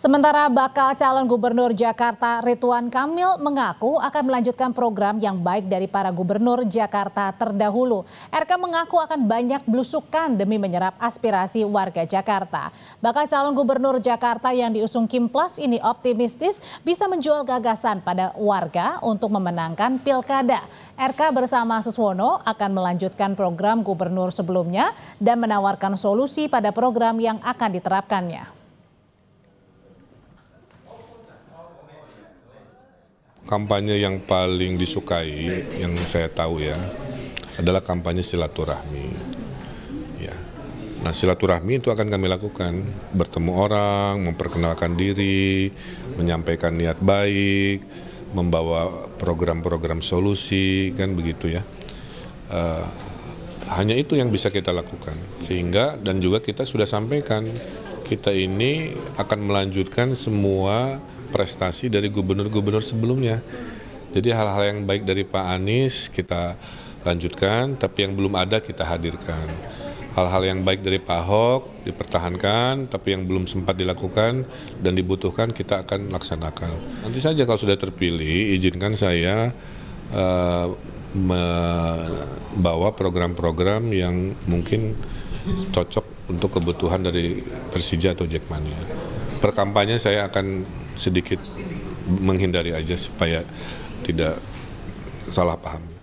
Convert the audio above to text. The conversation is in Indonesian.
Sementara bakal calon gubernur Jakarta Ridwan Kamil mengaku akan melanjutkan program yang baik dari para gubernur Jakarta terdahulu. RK mengaku akan banyak belusukan demi menyerap aspirasi warga Jakarta. Bakal calon gubernur Jakarta yang diusung Kim Plus ini optimistis bisa menjual gagasan pada warga untuk memenangkan pilkada. RK bersama Suswono akan melanjutkan program gubernur sebelumnya dan menawarkan solusi pada program yang akan diterapkannya. kampanye yang paling disukai yang saya tahu ya adalah kampanye silaturahmi. Ya. Nah, silaturahmi itu akan kami lakukan, bertemu orang, memperkenalkan diri, menyampaikan niat baik, membawa program-program solusi kan begitu ya. Uh, hanya itu yang bisa kita lakukan sehingga dan juga kita sudah sampaikan kita ini akan melanjutkan semua prestasi dari gubernur-gubernur sebelumnya. Jadi hal-hal yang baik dari Pak Anies kita lanjutkan, tapi yang belum ada kita hadirkan. Hal-hal yang baik dari Pak Ahok dipertahankan, tapi yang belum sempat dilakukan dan dibutuhkan kita akan laksanakan. Nanti saja kalau sudah terpilih, izinkan saya uh, membawa program-program yang mungkin cocok untuk kebutuhan dari Persija atau Jackmania. Perkampanye saya akan sedikit menghindari aja supaya tidak salah paham.